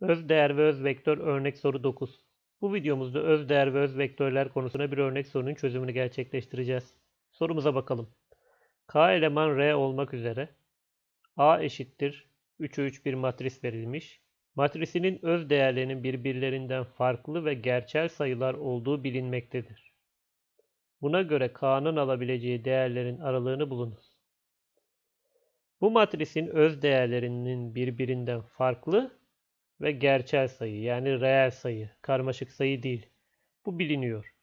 Öz değer ve öz vektör örnek soru 9. Bu videomuzda öz değer ve öz vektörler konusuna bir örnek sorunun çözümünü gerçekleştireceğiz. Sorumuza bakalım. K eleman R olmak üzere A eşittir 3'e 3 bir matris verilmiş. Matrisinin öz değerlerinin birbirlerinden farklı ve gerçel sayılar olduğu bilinmektedir. Buna göre K'nın alabileceği değerlerin aralığını bulunuz. Bu matrisin öz değerlerinin birbirinden farklı ve gerçel sayı yani reel sayı, karmaşık sayı değil. Bu biliniyor.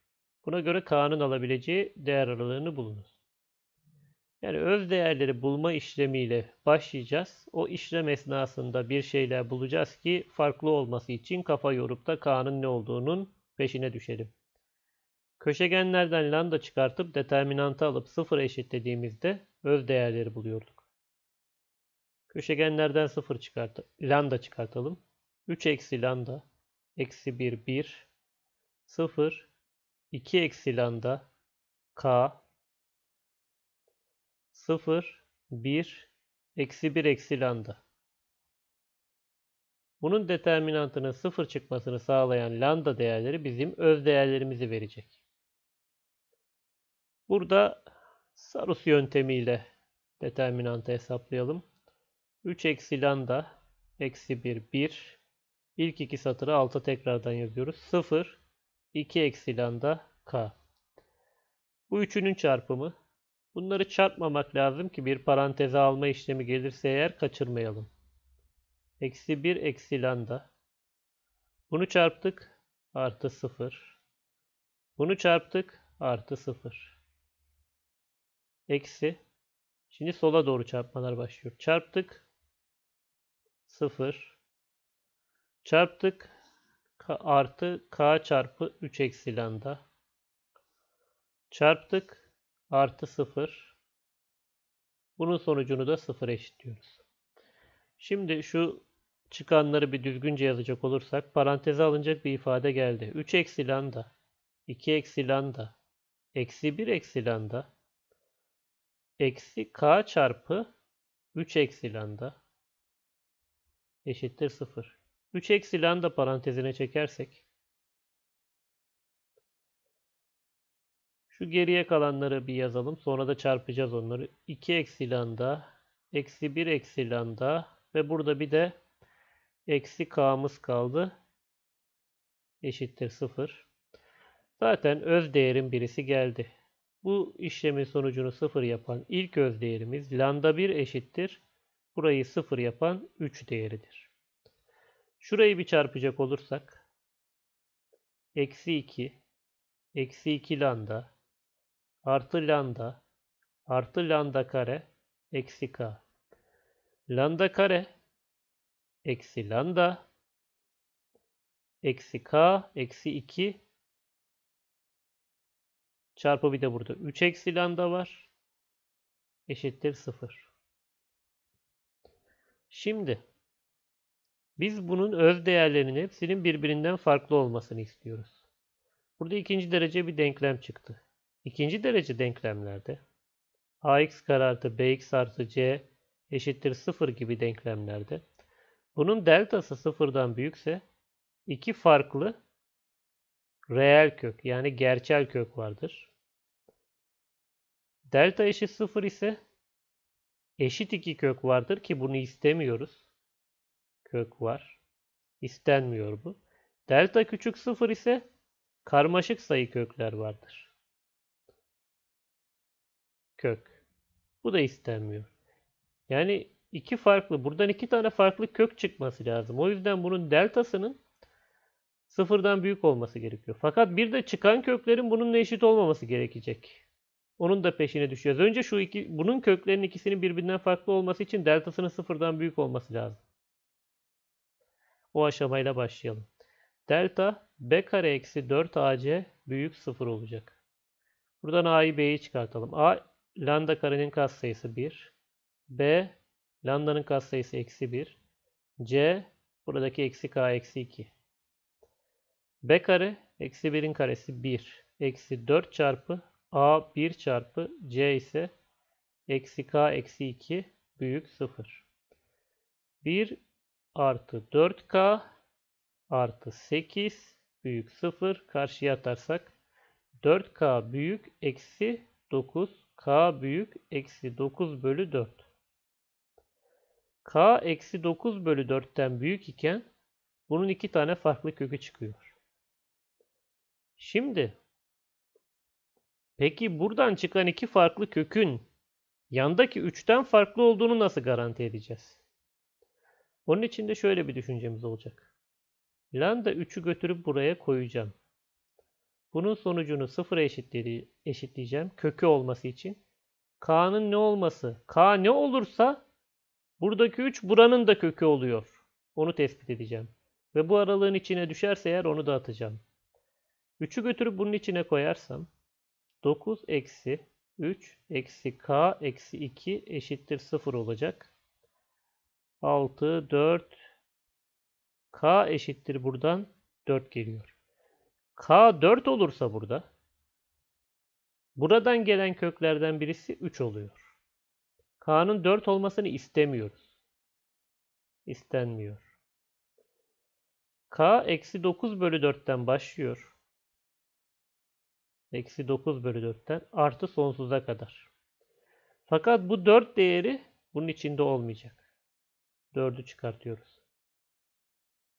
Buna göre K'nın alabileceği değer aralığını bulunuz. Yani öz değerleri bulma işlemiyle başlayacağız. O işlem esnasında bir şeyler bulacağız ki farklı olması için kafa yorup da K'nın ne olduğunun peşine düşelim. Köşegenlerden lambda çıkartıp determinantı alıp sıfır eşitlediğimizde öz değerleri buluyorduk. Köşegenlerden sıfır çıkart lambda çıkartalım. 3 eksi lambda eksi 1 1 0 2 eksi lambda k 0 1 eksi 1 eksi lambda. Bunun determinantının 0 çıkmasını sağlayan lambda değerleri bizim öz değerlerimizi verecek. Burada Sarus yöntemiyle determinantı hesaplayalım. 3 eksi lambda eksi 1 1 İlk iki satırı alta tekrardan yazıyoruz. 0, 2 eksi lambda k. Bu üçünün çarpımı. Bunları çarpmamak lazım ki bir paranteze alma işlemi gelirse eğer kaçırmayalım. Eksi 1 eksi lambda. Bunu çarptık. Artı 0. Bunu çarptık. Artı 0. Eksi. Şimdi sola doğru çarpmalar başlıyor. Çarptık. 0. Çarptık. K artı k çarpı 3 eksi lambda. Çarptık. Artı 0. Bunun sonucunu da 0 eşitliyoruz. Şimdi şu çıkanları bir düzgünce yazacak olursak paranteze alınacak bir ifade geldi. 3 eksi lambda, 2 eksi lambda, eksi 1 eksi lambda, eksi k çarpı 3 eksi lambda eşittir 0. 3 eksi lambda parantezine çekersek şu geriye kalanları bir yazalım. Sonra da çarpacağız onları. 2 eksi lambda eksi 1 eksi lambda ve burada bir de eksi k'mız kaldı. Eşittir 0. Zaten öz değerin birisi geldi. Bu işlemin sonucunu 0 yapan ilk öz değerimiz lambda 1 eşittir. Burayı 0 yapan 3 değeridir. Şurayı bir çarpacak olursak eksi 2 eksi 2 lambda artı lambda artı lambda kare eksi k. Lambda kare eksi lambda eksi k eksi 2 çarpı bir de burada 3 eksi lambda var eşittir 0. Şimdi biz bunun öz değerlerinin hepsinin birbirinden farklı olmasını istiyoruz. Burada ikinci derece bir denklem çıktı. İkinci derece denklemlerde ax kare artı bx artı c eşittir 0 gibi denklemlerde bunun deltası sıfırdan büyükse iki farklı reel kök yani gerçel kök vardır. Delta eşit 0 ise eşit iki kök vardır ki bunu istemiyoruz kök var. İstenmiyor bu. Delta küçük sıfır ise karmaşık sayı kökler vardır. Kök. Bu da istenmiyor. Yani iki farklı, buradan iki tane farklı kök çıkması lazım. O yüzden bunun deltasının sıfırdan büyük olması gerekiyor. Fakat bir de çıkan köklerin bununla eşit olmaması gerekecek. Onun da peşine düşeceğiz. Önce şu iki, bunun köklerinin ikisinin birbirinden farklı olması için deltasının sıfırdan büyük olması lazım. O aşamayla başlayalım. Delta b kare eksi 4 ac büyük 0 olacak. Buradan a'yı b'yi çıkartalım. a lambda karenin katsayısı 1. b lambdanın katsayısı eksi 1. c buradaki eksi k eksi 2. b kare eksi 1'in karesi 1. Eksi 4 çarpı a 1 çarpı c ise eksi k eksi 2 büyük 0. 1 artı 4K artı 8 büyük 0 karşıya atarsak 4K büyük eksi 9 K büyük eksi 9 bölü 4. K eksi 9 bölü 4'ten büyük iken bunun iki tane farklı kökü çıkıyor. Şimdi peki buradan çıkan iki farklı kökün yandaki 3'ten farklı olduğunu nasıl garanti edeceğiz? Onun için de şöyle bir düşüncemiz olacak. Lambda 3'ü götürüp buraya koyacağım. Bunun sonucunu sıfıra eşitleyeceğim. Kökü olması için. K'nın ne olması? K ne olursa buradaki 3 buranın da kökü oluyor. Onu tespit edeceğim. Ve bu aralığın içine düşerse eğer onu da atacağım. 3'ü götürüp bunun içine koyarsam 9 eksi 3 eksi k eksi 2 eşittir 0 olacak. 6, 4. K eşittir buradan 4 geliyor. K 4 olursa burada buradan gelen köklerden birisi 3 oluyor. K'nın 4 olmasını istemiyoruz. İstenmiyor. K eksi 9 bölü 4'ten başlıyor. Eksi 9 bölü 4'ten artı sonsuza kadar. Fakat bu 4 değeri bunun içinde olmayacak. 4'ü çıkartıyoruz.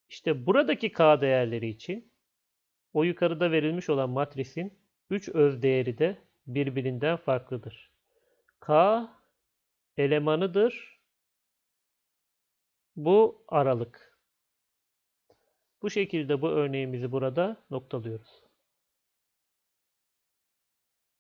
İşte buradaki k değerleri için o yukarıda verilmiş olan matrisin 3 öz değeri de birbirinden farklıdır. K elemanıdır. Bu aralık. Bu şekilde bu örneğimizi burada noktalıyoruz.